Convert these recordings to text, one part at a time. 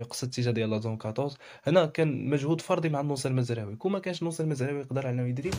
يقصد التيجه ديال 14 هنا كان مجهود فردي مع النوصل المزراوي كون ما كانش النوصل المزراوي يقدر على انه يدرب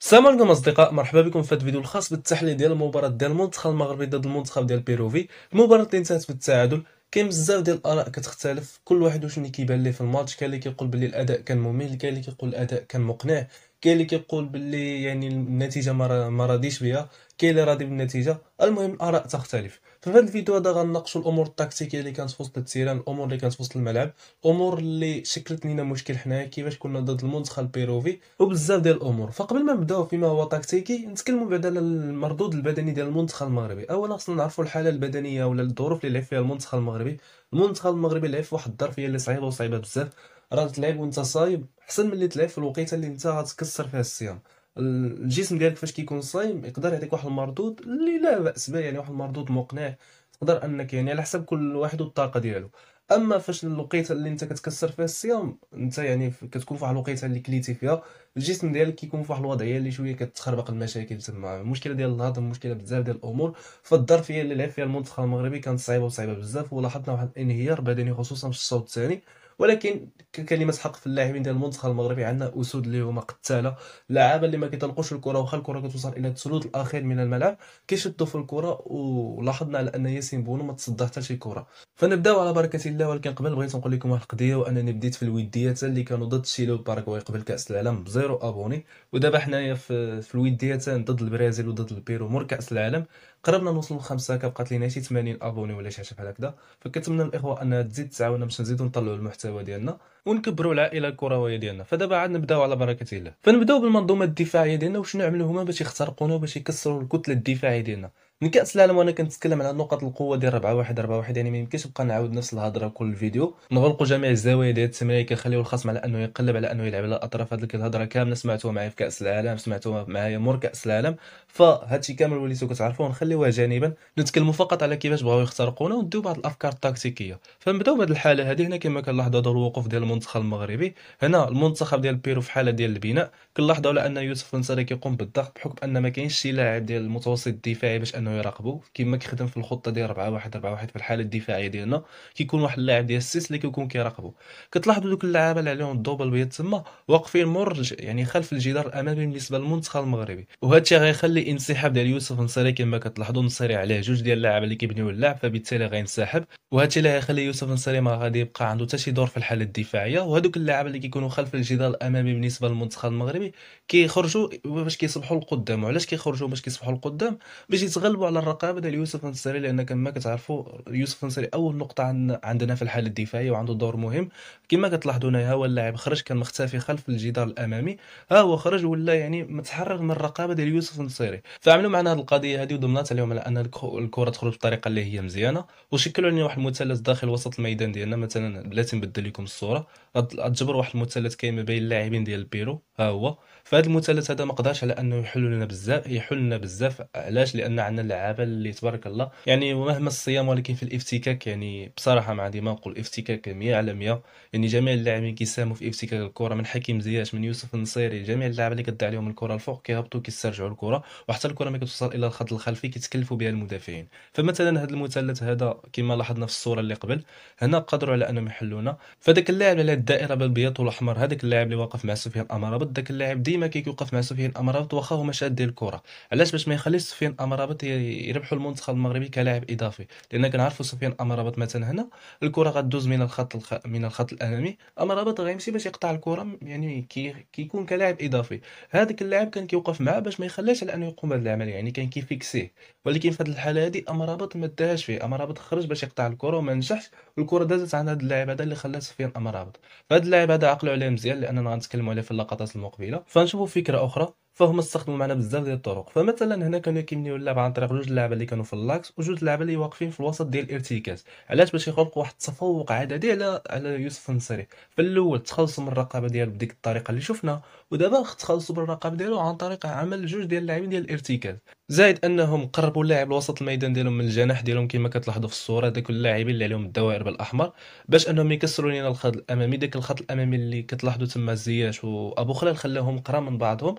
السلام عليكم اصدقاء مرحبا بكم في هذا الفيديو الخاص بالتحليل ديال المباراه ديال المنتخب المغربي ضد المنتخب ديال بيروفي المباراه اللي انتهت بالتعادل كاين بزاف ديال الاراء كتختلف كل واحد وشنو كيبان ليه في الماتش كاين اللي كيقول بلي الاداء كان ممل كاين اللي كيقول الاداء كان مقنع كاين اللي كيقول باللي يعني النتيجه ما راضيش بها كاين اللي راضي بالنتيجه المهم الاراء تختلف في هذا الفيديو هذا غنناقشوا الامور التكتيكيه اللي كانت في وسط التيران الامور اللي كانت في وسط الملعب الامور اللي شكلت لينا مشكل حنايا كيفاش كنا ضد المنتخب البيروفي وبزاف ديال الامور فقبل ما نبداو فيما هو تكتيكي نتكلموا بعد على المردود البدني ديال المنتخب المغربي اولا خصنا نعرفوا الحاله البدنيه ولا الظروف اللي لعب فيها المنتخب المغربي المنتخب المغربي لعب في واحد الظرفيه اللي صعيبه وصعيبه بزاف راه تلعب وانت صايم احسن من اللي تلعب في الوقيته اللي انت غتكسر فيها الصيام الجسم ديالك فاش كيكون صايم يقدر يعطيك واحد المردود اللي لا باس به يعني واحد المردود مقنع تقدر انك يعني على حسب كل واحد والطاقه ديالو اما فاش الوقيته اللي انت كتكسر فيها الصيام انت يعني كتكون فواحد الوقيته اللي كليتي فيها الجسم ديالك كيكون فواحد الوضعيه اللي شويه كتخربق المشاكل تما المشكله ديال الهضم مشكله بزاف ديال الامور فالظرفيه اللي لعب فيها المنتخب المغربي كانت صعيبه وصعيبه بزاف ولاحظنا واحد الانهيار بدني خصوصا في الصوت الثاني ولكن ككلمه حق في اللاعبين ديال المنتخب المغربي عندنا اسود اللي هما قتاله لعابه اللي ما كيطلقوش الكره واخا الكره كتوصل الى الثلث الاخير من الملعب كيشدوا في الكره ولاحظنا على ان ياسين بونو ما تصدى حتى شي كره فنبداو على بركه الله ولكن قبل بغيت نقول لكم واحد القضيه وانني بديت في الوديات اللي كانوا ضد تشيلي وباراغواي قبل كاس العالم بزيرو ابوني ودابا حنايا في, في الوديات ضد البرازيل وضد البيرو مور كاس العالم قربنا نوصل لخمسه كبقات لينا شي 80 ابوني ولا شي حاجه بحال هكذا فكنتمنى الاخوه ان تزيد تعاونا باش نزيدو نطلعوا المحتوى ديالنا ونكبروا العائله الكرويه ديالنا فدابا عاد نبداو على بركه الله فنبداو بالمنظومه الدفاعيه ديالنا وشنو عملوا هما باش يخترقونا وباش يكسروا الكتله الدفاعيه ديالنا من كاس العالم وانا كنتكلم على نقط القوه ديال 4 1 4 1 يعني ما يمكنش نبقى نعاود نفس الهضره كل فيديو نغلقوا جميع الزوايا ديال التمرين كنخليو الخصم على انه يقلب على انه يلعب على الاطراف هذيك الهضره كامله سمعتوها معايا في كاس العالم سمعتوها معايا مور كاس العالم فهادشي كامل وليتو كتعرفوه نخليوها جانبا نتكلموا فقط على كيفاش بغاو يخترقونا ونديو بعض الافكار التكتيكيه فنبداو بهذه الحاله هذه هنا كما كنلاحظوا هذا الوقوف ديال المنتخب المغربي هنا المنتخب ديال بيرو في حاله ديال البناء كنلاحظوا على ان يوسف النصيري كيقوم بالضغط بحكم ان ما كاينش شي لاعب ديال المتوسط الدفاعي باش انه يراقبه كما كيخدم في الخطه ديال 4 1 4 1 في الحاله الدفاعيه ديالنا كيكون واحد اللاعب ديال السيس اللي كيكون كيراقبو كتلاحظوا دوك اللعابه اللي عليهم الدوبل بيض تما واقفين مرج يعني خلف الجدار الامامي بالنسبه للمنتخب المغربي وهذا الشيء غيخلي انسحاب ديال يوسف النصيري كما كتلاحظوا النصيري عليه جوج ديال اللعابه اللي كيبنيو اللعب فبالتالي غينسحب وهذا الشيء اللي غيخلي يوسف النصيري ما غادي يبقى عنده حتى شي دور في الحاله الدفاعيه الدفاعية وهذوك اللاعب اللي كيكونوا خلف الجدار الامامي بالنسبه للمنتخب المغربي كيخرجوا باش كيصبحوا لقدام وعلاش كيخرجوا باش كيصبحوا لقدام باش يتغلبوا على الرقابه ديال يوسف النصيري لان كما كتعرفوا يوسف النصيري اول نقطه عندنا في الحاله الدفاعيه وعنده دور مهم كما كتلاحظوا هنا هو اللاعب خرج كان مختفي خلف الجدار الامامي ها هو خرج ولا يعني متحرر من الرقابه ديال يوسف النصيري فعملوا معنا هذه القضيه هذه وضمنات عليهم على ان الكره تخرج بالطريقة اللي هي مزيانه وشكلوا لنا واحد المثلث داخل وسط الميدان ديالنا مثلا بلاتي نبدل لكم الصوره غتجبر واحد المثلث كاين ما بين اللاعبين ديال البيرو ها هو فهاد المثلث هذا ما قدرش على انه يحل لنا بزاف يحل لنا بزاف علاش لان عندنا اللعابه اللي تبارك الله يعني مهما الصيام ولكن في الافتكاك يعني بصراحه ما عندي ما نقول افتكاك 100 على 100 يعني جميع اللاعبين كيساهموا في افتكاك الكره من حكيم زياش من يوسف النصيري جميع اللعابه اللي كدعي عليهم الكره الفوق كيهبطوا كيسترجعوا الكره وحتى الكره ما كتوصل الى الخط الخلفي كيتكلفوا بها المدافعين فمثلا هذا المثلث هذا كما لاحظنا في الصوره اللي قبل هنا قدروا على انهم يحلونا فداك اللاعب على الدائره بالبيض والاحمر هذاك اللاعب اللي واقف مع سفيان امرابط داك اللاعب ديما كيوقف مع سفيان امرابط واخا هو مشاد ديال الكره علاش باش ما يخليش سفيان امرابط يربحوا المنتخب المغربي كلاعب اضافي لان كنعرفوا سفيان امرابط مثلا هنا الكره غدوز من الخط الخ... من الخط الامامي امرابط غيمشي باش يقطع الكره يعني كي... كيكون كلاعب اضافي هذاك اللاعب كان كيوقف معاه باش ما يخليهش على انه يقوم بهذا العمل يعني كان كيفيكسيه ولكن في هذه الحاله هذه امرابط ما داهاش فيه امرابط خرج باش يقطع الكره وما نجحش الكره دازت عند هذا اللاعب هذا اللي خلى سفيان امرابط الارض فهاد اللاعب هذا عقلوا عليه مزيان لاننا غنتكلموا عليه في اللقطات المقبله فنشوفوا فكره اخرى فهم استخدموا معنا بزاف ديال الطرق فمثلا هنا كانوا كيمنيو اللعب عن طريق جوج اللعابه اللي كانوا في اللاكس وجوج اللعابه اللي واقفين في الوسط ديال الارتكاز علاش باش يخلقوا واحد التفوق عددي على على يوسف النصيري فالاول تخلصوا من الرقابه ديالو بديك الطريقه اللي شفنا ودابا تخلصوا من الرقابه ديالو عن طريق عمل جوج ديال اللاعبين ديال الارتكاز زائد انهم قربوا اللاعب لوسط الميدان ديالهم من الجناح ديالهم كما كتلاحظوا في الصوره داك اللاعبين اللي عليهم الدوائر بالاحمر باش انهم يكسروا لنا الخط الامامي داك الخط الامامي اللي كتلاحظوا تما زياش وابو خلال خلاهم قرا من بعضهم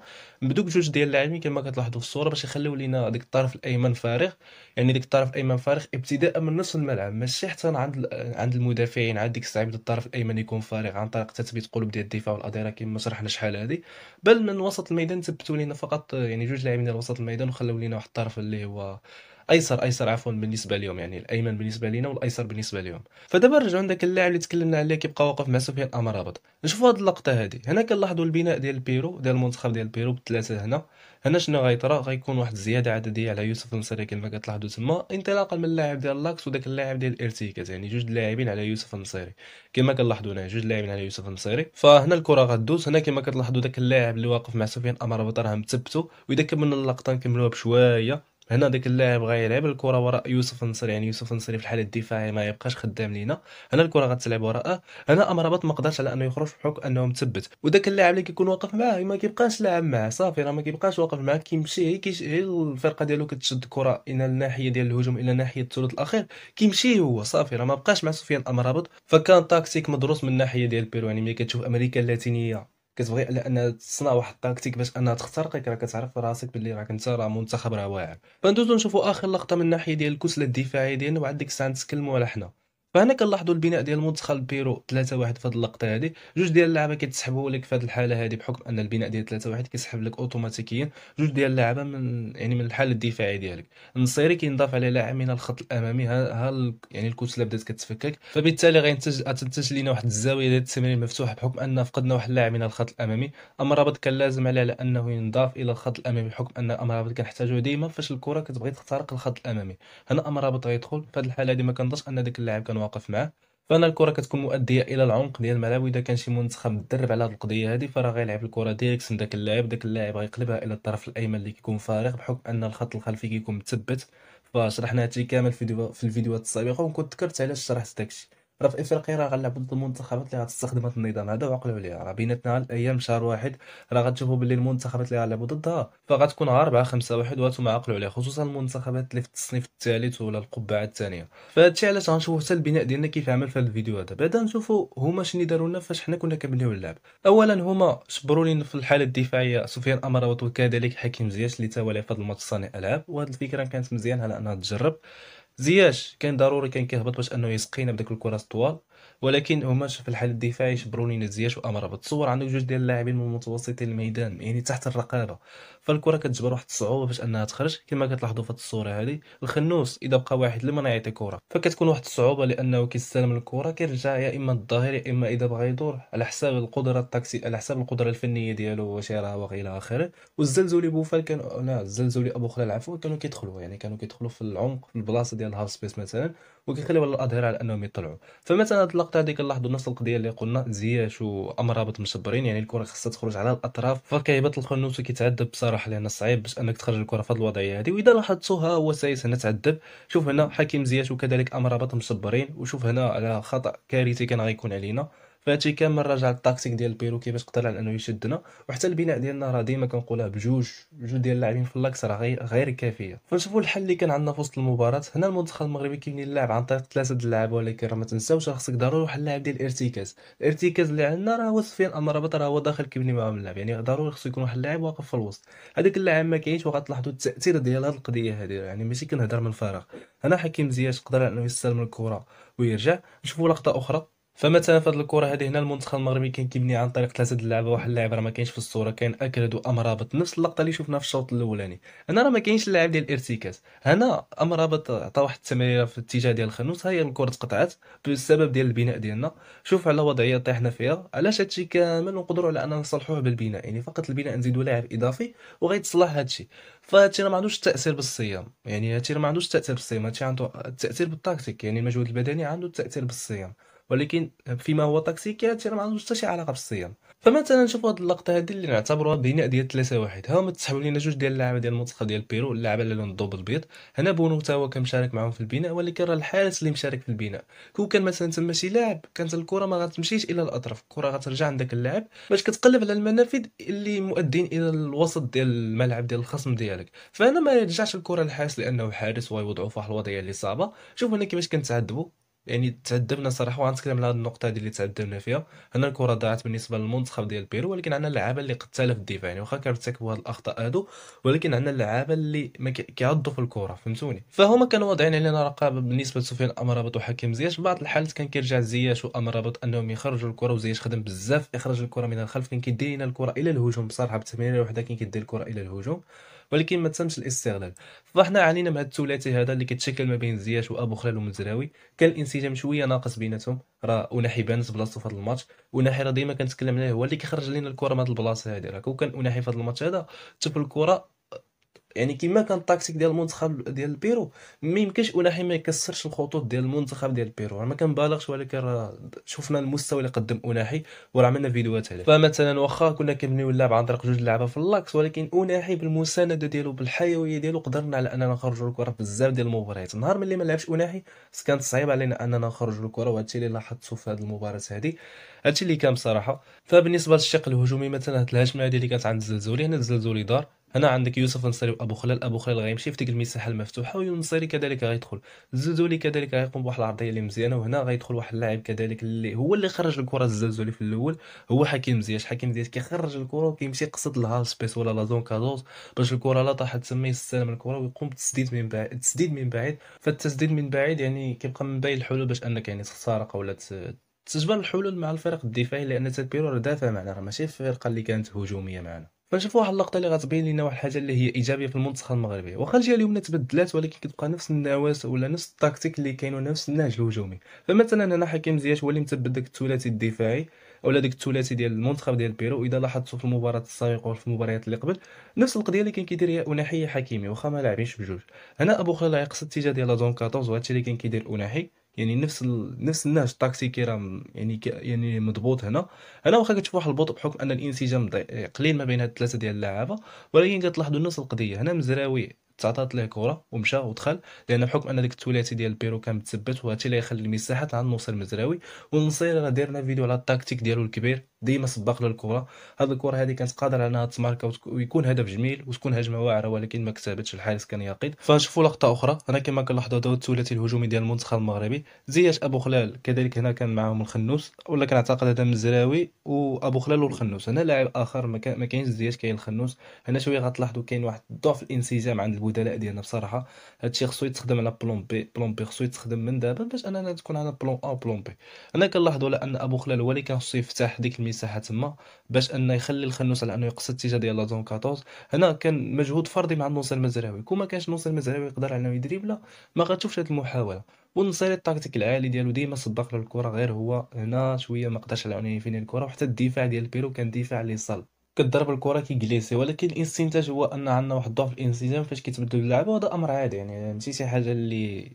بدوك بجوج ديال اللاعبين كما كتلاحظوا في الصوره باش يخليو لينا ديك الطرف الايمن فارغ يعني ديك الطرف الايمن فارغ ابتداء من نص الملعب ماشي حتى عند عند المدافعين عند ديك الصعيب الطرف الايمن يكون فارغ عن طريق تثبيت قلوب ديال الدفاع والاداره كما شرحنا شحال هذه بل من وسط الميدان ثبتوا لينا فقط يعني جوج لاعبين ديال وسط الميدان وخلاو لينا واحد الطرف اللي هو ايسر ايسر عفوا بالنسبه لهم يعني الايمن بالنسبه لينا والايسر بالنسبه لهم فدابا نرجعوا عندك اللاعب اللي تكلمنا عليه كيبقى واقف مع سفيان امرابط نشوفوا هذه اللقطه هذه هنا كنلاحظوا البناء ديال البيرو ديال المنتخب ديال البيرو بالثلاثه هنا هنا شنو غيطرى غيكون واحد الزياده عدديه على يوسف النصيري كما كتلاحظوا تما انطلاقا من اللاعب ديال لاكس وداك اللاعب ديال ارتيكاز يعني جوج لاعبين على يوسف النصيري كما كنلاحظوا هنا جوج لاعبين على يوسف النصيري فهنا الكره غدوز هنا كما كتلاحظوا داك اللاعب اللي واقف مع سفيان امرابط راه مثبتو واذا كملنا اللقطه نكملوها بشويه هنا داك اللاعب غيلعب الكره وراء يوسف النصري يعني يوسف النصري في الحاله الدفاعيه ما يبقاش خدام لينا هنا الكره غتلعب وراءه هنا امربط ما قدرش على انه يخرج بحكم انه مثبت وداك اللاعب اللي كيكون واقف معاه ما كيبقاش لاعب معاه صافي راه ما كيبقاش واقف معاه كيمشي كيش... الفرقه ديالو كتشد كره الى الناحيه ديال الهجوم الى ناحيه الثلث الاخير كيمشي هو صافي راه ما بقاش مع سفيان امربط فكان تاكتيك مدروس من الناحيه ديال بيرو يعني ملي كتشوف امريكا اللاتينيه كتبغي على انها تصنع واحد التاكتيك باش انها تخترقك راه كتعرف راسك باللي راك انت راه منتخب راه واعر فندوزو نشوفو اخر لقطه من الناحيه ديال الكسله الدفاعيه ديالنا وعاد ديك الساعه نتكلمو على حنا فهنا كنلاحظوا البناء ديال مدخل بيرو 3 1 في هذه اللقطه هذه جوج ديال اللعابه كيتسحبوا لك في هذه الحاله هذه بحكم ان البناء ديال 3 1 كيسحب لك اوتوماتيكيا جوج ديال اللعابه من يعني من الحاله الدفاعي ديالك النصيري كينضاف على لاعب من الخط الامامي ها, ها يعني الكتله بدات كتفكك فبالتالي غينتج تنتج لنا واحد الزاويه ديال التمرير مفتوحه بحكم ان فقدنا واحد اللاعب من الخط الامامي امرابط كان لازم عليه على انه ينضاف الى الخط الامامي بحكم ان امرابط كنحتاجه ديما فاش الكره كتبغي تخترق الخط الامامي هنا امرابط غيدخل في هذه الحاله هذه ما كنظنش ان داك اللاعب كان واقف معاه فانا الكره كتكون مؤديه الى العمق ديال الملعب واذا كان شي منتخب مدرب على هذه القضيه هذه فراه غيلعب الكره ديريكت من داك اللاعب داك اللاعب غيقلبها الى الطرف الايمن اللي كيكون فارغ بحكم ان الخط الخلفي كيكون مثبت فشرحنا هادشي كامل في, في الفيديوهات السابقه وكنت ذكرت علاش شرحت داكشي راه في افريقيا راه غنلعب ضد المنتخبات اللي غتستخدم هذا النظام هذا وعقلوا عليها راه بيناتنا الايام شهر واحد راه غتشوفوا باللي المنتخبات اللي غنلعبوا ضدها فغتكون 4 5 1 وهانتوما عقلوا عليها خصوصا المنتخبات اللي في التصنيف الثالث ولا القبعه الثانيه فهادشي علاش غنشوفوا حتى البناء ديالنا كيف عمل في هذا الفيديو هذا بعدا نشوفوا هما شنو داروا لنا فاش حنا كنا كنبنيو اللعب اولا هما شبروا لنا في الحاله الدفاعيه سفيان امراوت وكذلك حكيم زياش اللي تولى في هذا الماتش صانع العاب وهذه الفكره كانت مزيانه على انها تجرب زياش كان ضروري كان كيهبط باش انه يسقينا بداك الكرات الطوال ولكن هما في الحال الدفاعي شبروني زياش وامر تصور عندك جوج ديال اللاعبين من متوسطي الميدان يعني تحت الرقابه فالكره كتجبر واحد الصعوبه باش انها تخرج كما كتلاحظوا في الصوره هذه الخنوس اذا بقى واحد لما يعطي كره فكتكون واحد الصعوبه لانه كيستلم الكره كيرجع يا اما الظهير يا اما اذا بغى يدور على حساب القدره التاكسي على حساب القدره الفنيه ديالو واش يراها الى اخره والزلزولي بوفال كان لا الزلزولي ابو خلال عفوا كانوا كيدخلوا يعني كانوا كيدخلوا في العمق في البلاصه ديال ديال الهاف سبيس مثلا وكيخليو الاظهر على انهم يطلعوا فمثلا اللقطه هذيك كنلاحظوا نفس القضيه اللي قلنا زياش وامرابط مصبرين يعني الكره خاصها تخرج على الاطراف فكيبات الخنوس وكيتعذب بصراحه لان صعيب باش انك تخرج الكره في الوضعيه هذه واذا لاحظتوا ها هو سايس هنا تعذب شوف هنا حكيم زياش وكذلك امرابط مصبرين وشوف هنا على خطا كارثي كان غيكون علينا فهادشي كامل راجع للتاكتيك ديال بيرو كيفاش قدر على انه يشدنا وحتى البناء ديالنا راه ديما كنقولها بجوج جوج ديال اللاعبين في اللاكس راه غير غير كافيه فنشوفوا الحل اللي كان عندنا في وسط المباراه هنا المنتخب المغربي كيبني اللعب عن طريق ثلاثه ديال اللعاب ولكن راه ما تنساوش خصك ضروري واحد اللاعب ديال الارتكاز الارتكاز اللي عندنا راه هو سفيان امرابط راه هو داخل كيبني معاهم اللعب يعني ضروري خصو يكون واحد اللاعب واقف في الوسط هذاك اللاعب ما كاينش وغتلاحظوا التاثير ديال هذه القضيه هذه يعني ماشي كنهضر من فراغ هنا حكيم زياش قدر انه يستلم الكره ويرجع نشوفوا لقطه اخرى فمثلا في هذه الكره هذه هنا المنتخب المغربي كان كيبني عن طريق ثلاثه اللعبه واحد اللاعب راه ما كاينش في الصوره كاين اكرد وامرابط نفس اللقطه اللي شفناها في الشوط الاولاني هنا راه ما كاينش اللاعب ديال الارتكاز هنا امرابط عطى واحد التمريره في الاتجاه ديال الخنوس هي الكره تقطعت بسبب ديال البناء ديالنا شوف على وضعيه طيحنا فيها علاش هادشي كامل نقدروا على اننا نصلحوه بالبناء يعني فقط البناء نزيدوا لاعب اضافي وغيتصلح هادشي فهادشي راه ما عندوش التاثير بالصيام يعني هادشي راه ما عندوش تاثير بالصيام هادشي عنده التاثير بالتاكتيك يعني المجهود البدني عنده التاثير بالصيام ولكن فيما هو تكتيكيات يعني ما عندوش حتى شي علاقه بالصيام فمثلا نشوفوا هذه اللقطه هذه اللي نعتبروها بناء ديال ثلاثه واحد ها هما تسحبوا لينا جوج ديال اللعابه ديال المنتخب ديال بيرو اللعابه اللي لون الضوب البيض هنا بونو تا هو كان مشارك معاهم في البناء ولكن راه الحارس اللي مشارك في البناء كون كان مثلا تما شي لاعب كانت الكره ما غتمشيش الى الاطراف الكره غترجع داك اللاعب باش كتقلب على المنافذ اللي مؤدين الى الوسط ديال الملعب ديال الخصم ديالك فهنا ما يرجعش الكره للحارس لانه حارس ويوضعوا في واحد الوضعيه اللي صعبه شوف هنا كيفاش كنتعذبوا يعني تعذبنا صراحه وغنتكلم على هذه النقطه هذه اللي تعذبنا فيها هنا الكره ضاعت بالنسبه للمنتخب ديال بيرو ولكن عندنا اللعابه اللي قتاله في الدفاع يعني واخا كيرتكبوا هاد الاخطاء هادو ولكن عندنا اللعابه اللي ما كيعضوا في الكره فهمتوني فهما كانوا واضعين علينا رقابه بالنسبه لسفيان امرابط وحكيم زياش في بعض الحالات كان كيرجع زياش وامرابط انهم يخرجوا الكره وزياش خدم بزاف اخراج الكره من الخلف كان كيدير لنا الكره الى الهجوم بصراحه بتمريره وحده كان كيدير الكره الى الهجوم ولكن ما تمش الاستغلال فضحنا علينا مع الثلاثي هذا اللي كيتشكل ما بين زياش وابو خلال ومزراوي كان الانسجام شويه ناقص بيناتهم راه بان بانت بلاصتو في هذا الماتش وناحي راه ديما كنتكلم عليه هو اللي كيخرج لنا الكره من هذه البلاصه هذه راه كون كان اوناحي في هذا الماتش هذا تب الكره يعني كما كان التاكتيك ديال المنتخب ديال البيرو ما يمكنش اوناحي ما يكسرش الخطوط ديال المنتخب ديال البيرو راه ما كنبالغش ولكن راه شفنا المستوى اللي قدم اوناحي وراه عملنا فيديوهات عليه فمثلا واخا كنا كنبنيو اللعب عن طريق جوج لعابه في اللاكس ولكن اوناحي بالمسانده ديالو بالحيويه ديالو قدرنا على اننا نخرجوا الكره بزاف ديال المباريات النهار ملي ما لعبش اوناحي كانت صعيبه علينا اننا نخرجوا الكره وهادشي اللي لاحظته في هذه المباراه هذه هادشي اللي كان بصراحه فبالنسبه للشق الهجومي مثلا هاد الهجمه هذه اللي كانت عند الزلزولي هنا الزلزولي دار هنا عندك يوسف النصيري وابو خلال ابو خلال غيمشي في ديك المساحه المفتوحه وينصري كذلك غيدخل زوزولي كذلك غيقوم بواحد العرضيه اللي مزيانه وهنا غيدخل واحد اللاعب كذلك اللي هو اللي خرج الكره الزلزولي في الاول هو حكيم زياش حكيم زياش كيخرج الكره وكيمشي يقصد لها سبيس ولا لا زون كادوز باش الكره لا طاحت تما يستلم الكره ويقوم بالتسديد من بعيد التسديد من بعيد فالتسديد من بعيد يعني كيبقى من بين الحلول باش انك يعني تخترق ولا تجبر الحلول مع الفرق الدفاعي لان تبيرو دافع معنا راه ماشي الفرقه اللي كانت هجوميه معنا فنشوف واحد اللقطه اللي غتبين لنا واحد الحاجه اللي هي ايجابيه في المنتخب المغربي واخا الجهه اليمنى تبدلات ولكن كتبقى نفس النواس ولا نفس التكتيك اللي كاين ونفس النهج الهجومي فمثلا هنا حكيم زياش هو اللي مثبت داك الثلاثي الدفاعي ولا داك الثلاثي ديال المنتخب ديال بيرو اذا لاحظتوا في المباراه السابقه وفي المباريات اللي قبل نفس القضيه اللي كان كيدير هي اوناحي حكيمي واخا ما لاعبينش بجوج هنا ابو خليل يقصد الاتجاه ديال دون 14 وهادشي اللي كان كيدير اوناحي يعني نفس ال... نفس النهج كي راه يعني ك... يعني مضبوط هنا هنا واخا كتشوف واحد البطء بحكم ان الانسجام ضي... قليل ما بين هاد الثلاثه ديال اللعابه ولكن كتلاحظوا نفس القضيه هنا مزراوي تعطات ليه كره ومشى ودخل لان بحكم ان ديك الثلاثي ديال بيرو كان متثبت وهذا اللي يخلي المساحه عند نوصل المزراوي والنصير راه ديرنا فيديو على التاكتيك ديالو الكبير ديما سباق للكره هذه الكره هذه كانت قادره على انها تماركا ويكون هدف جميل وتكون هجمه واعره ولكن ما كتابتش الحارس كان يقيد فنشوفوا لقطه اخرى انا كما كنلاحظوا هذا الثلاثي الهجومي ديال المنتخب المغربي زياش ابو خلال كذلك هنا كان معاهم الخنوس ولا كنعتقد هذا مزراوي وابو خلال والخنوس هنا لاعب اخر ما كاينش زياش كاين الخنوس هنا شويه غتلاحظوا كاين واحد الضعف الانسجام عند البدلاء ديالنا بصراحه هادشي خصو يتخدم على بلون بي بلون بي خصو يتخدم من دابا باش اننا تكون عندنا بلون ا بلون بي انا كنلاحظ على ان ابو خلال هو اللي كان خصو يفتح ديك المساحه تما باش انه يخلي الخنوس على انه يقص الاتجاه ديال لا زون 14 هنا كان مجهود فردي مع النصر المزراوي كون ما كانش النصر المزراوي يقدر على انه يدريبلا ما هاد المحاوله والنصيري التكتيك العالي ديالو ديما صدق للكره غير هو هنا شويه ما قدرش على انه يفيني الكره وحتى الدفاع ديال بيرو كان دفاع اللي صلب كضرب الكره كيجليسي ولكن الاستنتاج هو ان عندنا واحد الضعف في الانسجام فاش كيتبدل اللعبه وهذا امر عادي يعني ماشي شي حاجه اللي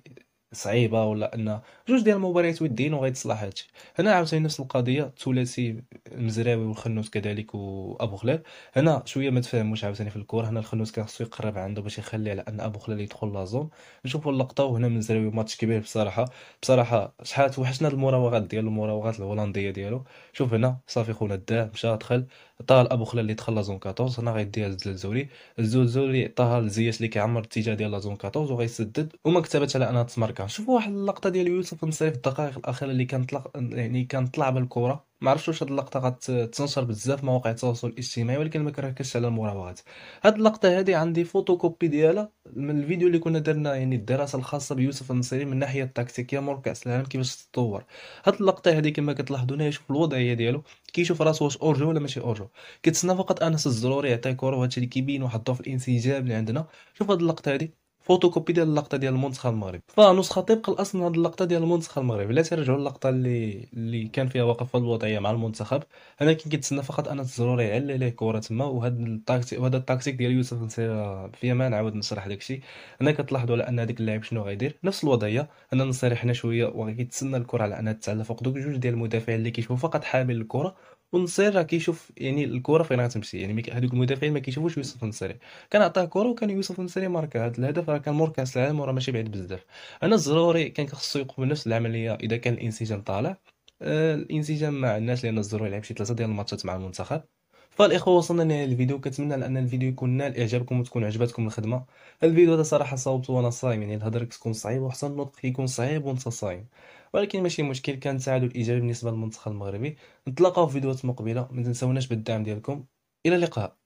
صعيبه ولا ان جوج ديال المباريات ودين وغيتصلح هادشي هنا عاوتاني نفس القضيه الثلاثي المزراوي والخنوس كذلك وابو خلال هنا شويه ما تفهموش عاوتاني في الكره هنا الخنوس كان خصو يقرب عنده باش يخلي على ان ابو خلال يدخل لازون نشوفوا اللقطه وهنا المزراوي ماتش كبير بصراحه بصراحه شحال توحشنا المراوغات ديالو المراوغات الهولنديه ديالو شوف هنا صافي خونا داه مشى دخل طال ابو خلال اللي دخل لازون 14 هنا غيديها الزلزولي الزلزولي عطاها لزياش اللي كيعمر الاتجاه ديال لازون 14 وغيسدد وما كتبتش على انها تسماركا الكره نعم. شوفوا واحد اللقطه ديال يوسف المصري في الدقائق الاخيره اللي كان لق... يعني كان طلع بالكره ما عرفتش واش هاد اللقطه غتنشر بزاف في مواقع التواصل الاجتماعي ولكن ما كنركزش على المراوغات هاد اللقطه هادي عندي فوتوكوبي ديالها من الفيديو اللي كنا درنا يعني الدراسه الخاصه بيوسف المصري من ناحيه التكتيكيه مور كاس العالم كيفاش تطور هاد اللقطه هادي كما كتلاحظوا هنا شوف الوضعيه ديالو كيشوف راسو واش اورجو ولا ماشي اورجو كيتسنى فقط انس الزروري يعطي كره وهادشي اللي كيبين واحد الضعف الانسجام اللي عندنا شوف هاد اللقطه هذه فوتوكوبي ديال اللقطه ديال المنتخب المغرب فنسخه طبق الاصل هذه اللقطه ديال المنتخب المغرب لا ترجعوا اللقطه اللي اللي كان فيها وقف الوضعيه مع المنتخب انا كنتسنى فقط انا الزروري على ليه كره تما وهذا التاكتيك وهذا التاكتيك ديال يوسف نصير فيها ما نعاود نشرح داكشي انا كتلاحظوا على ان هذاك اللاعب شنو غيدير نفس الوضعيه انا نصير حنا شويه وكيتسنى الكره على انها تتعلى فوق دوك جوج ديال المدافعين اللي كيشوفوا فقط حامل الكره والنصير راه كيشوف يعني الكره فين غتمشي يعني هذوك المدافعين ما كيشوفوش يوسف النصيري عطاه كره وكان يوسف النصيري ماركا هذا الهدف راه كان مركز العالم وراه ماشي بعيد بزاف انا الزروري كان خصو يقوم بنفس العمليه اذا كان الانسجام طالع آه، الانسجام مع الناس لان الزروري لعب شي ثلاثه ديال الماتشات مع المنتخب فالاخوه وصلنا لنهايه الفيديو كنتمنى ان الفيديو يكون نال اعجابكم وتكون عجبتكم الخدمه الفيديو هذا صراحه صاوبته وانا صايم يعني الهضر كتكون صعيب وحسن النطق كيكون صعيب وانت صايم ولكن ماشي مشكل كان تعادل ايجابي بالنسبه للمنتخب المغربي نتلاقاو في فيديوهات مقبله ما تنساوناش بالدعم ديالكم الى اللقاء